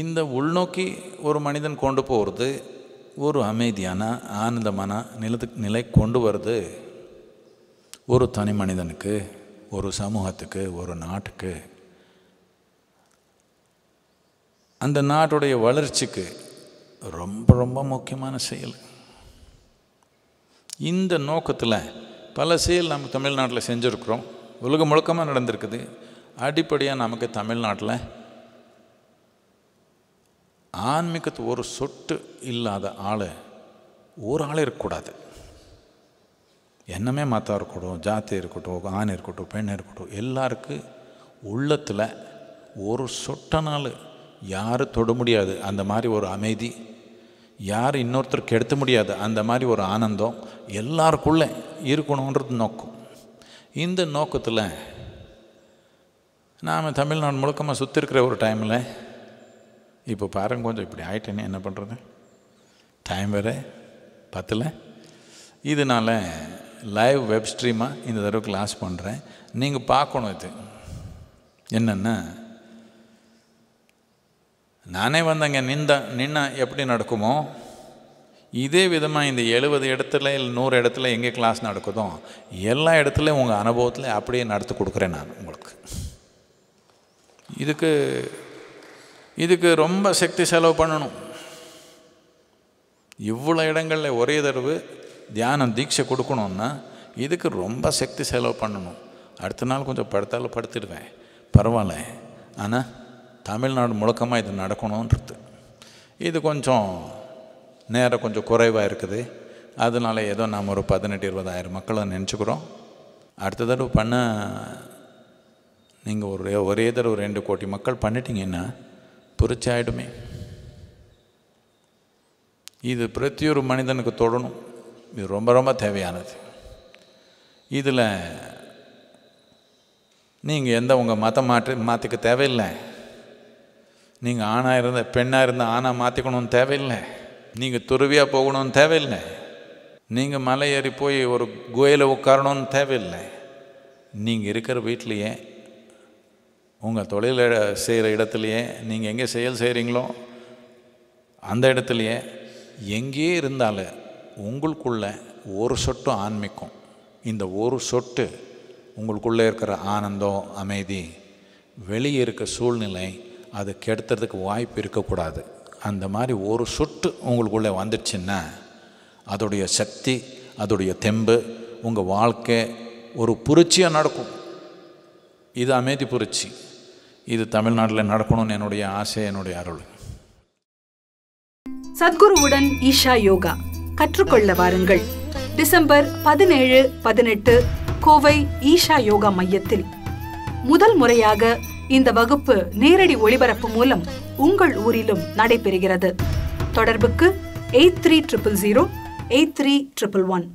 இந்த உள்நோக்கி ஒரு மனிதன் கொண்டு போகிறது ஒரு அமைதியான ஆனந்தமான நிலத்துக்கு நிலை கொண்டு வருது ஒரு தனி மனிதனுக்கு ஒரு சமூகத்துக்கு ஒரு நாட்டுக்கு அந்த நாட்டுடைய வளர்ச்சிக்கு ரொம்ப ரொம்ப முக்கியமான செயல் இந்த நோக்கத்தில் பல செயல் நம்ம தமிழ்நாட்டில் செஞ்சுருக்குறோம் உலகம் முழுக்கமாக நடந்திருக்குது அடிப்படையாக நமக்கு தமிழ்நாட்டில் ஆன்மீகத்து ஒரு சொட்டு இல்லாத ஆள் ஒரு ஆள் இருக்கக்கூடாது என்னமே மாத்தா இருக்கட்டும் ஜாத்தி இருக்கட்டும் ஆண் இருக்கட்டும் பெண் இருக்கட்டும் எல்லாருக்கு உள்ளத்தில் ஒரு சொட்ட நாள் யாரும் தொட முடியாது அந்த மாதிரி ஒரு அமைதி யார் இன்னொருத்தர் கெடுத்த முடியாது அந்த மாதிரி ஒரு ஆனந்தம் எல்லாருக்குள்ளே இருக்கணுன்றது நோக்கம் இந்த நோக்கத்தில் நாம் தமிழ்நாடு முழுக்கமாக சுற்றி இருக்கிற ஒரு டைமில் இப்போ பாருங்க கொஞ்சம் இப்படி ஆயிட்டேன்னு என்ன பண்ணுறது டைம் வேறு பத்தில் இதனால் லைவ் வெப் ஸ்ட்ரீமாக இந்த தடவை கிளாஸ் பண்ணுறேன் நீங்கள் பார்க்கணும் இது என்னென்னா நானே வந்தங்க நின்ற நின்னா எப்படி நடக்குமோ இதே விதமாக இந்த எழுபது இடத்துல இல்லை நூறு இடத்துல எங்கே கிளாஸ் நடக்குதோ எல்லா இடத்துலையும் உங்கள் அனுபவத்தில் அப்படியே நடத்தி கொடுக்குறேன் நான் உங்களுக்கு இதுக்கு இதுக்கு ரொம்ப சக்தி செலவு பண்ணணும் இவ்வளோ இடங்களில் ஒரே தடவு தியானம் தீட்சை கொடுக்கணுன்னா இதுக்கு ரொம்ப சக்தி செலவு பண்ணணும் அடுத்த நாள் கொஞ்சம் படுத்தாலும் படுத்துடுவேன் பரவாயில்ல ஆனால் தமிழ்நாடு முழக்கமாக இது நடக்கணுன்றது இது கொஞ்சம் நேரம் கொஞ்சம் குறைவாக இருக்குது அதனால் ஏதோ நாம் ஒரு பதினெட்டு இருபதாயிரம் மக்களை நினச்சிக்கிறோம் அடுத்த தடவை பண்ண நீங்கள் ஒரு ஒரே தடவை ரெண்டு கோடி மக்கள் பண்ணிட்டீங்கன்னா புரிச்சாயிடுமே இது பிரத்தி ஒரு மனிதனுக்கு தொடணும் இது ரொம்ப ரொம்ப தேவையானது இதில் நீங்கள் எந்த உங்கள் மதம் மாற்றி மாற்றிக்க தேவையில்லை நீங்கள் ஆணாக இருந்த பெண்ணாக இருந்த ஆணாக மாற்றிக்கணும்னு தேவையில்லை நீங்கள் துருவியாக போகணும்னு தேவையில்லை நீங்கள் மலை ஏறி போய் ஒரு கோயிலை உட்காரணும்னு தேவையில்லை நீங்கள் இருக்கிற வீட்லேயே உங்கள் தொழில் செய்கிற இடத்துலையே நீங்கள் எங்கே செயல் செய்கிறீங்களோ அந்த இடத்துலையே எங்கேயே இருந்தாலும் உங்களுக்குள்ள ஒரு சொட்டு ஆன்மிக்கும் இந்த ஒரு சொட்டு உங்களுக்குள்ளே இருக்கிற ஆனந்தம் அமைதி வெளியே இருக்க சூழ்நிலை அது கெடுத்துறதுக்கு வாய்ப்பு இருக்கக்கூடாது அந்த மாதிரி ஒரு சொட்டு உங்களுக்குள்ளே வந்துடுச்சுன்னா அதோடைய சக்தி அதோடைய தெம்பு உங்கள் வாழ்க்கை ஒரு புரட்சியாக நடக்கும் இது அமைதி புரட்சி இது தமிழ்நாட்டில் நடக்கணும்னு என்னுடைய ஆசை என்னுடைய அருள் சத்குருவுடன் ஈஷா யோகா கற்றுக்கொள்ள வாருங்கள் டிசம்பர் பதினேழு பதினெட்டு கோவை ஈஷா யோகா மையத்தில் முதல் முறையாக இந்த வகுப்பு நேரடி ஒளிபரப்பு மூலம் உங்கள் ஊரிலும் நடைபெறுகிறது தொடர்புக்கு eight three triple zero eight three triple one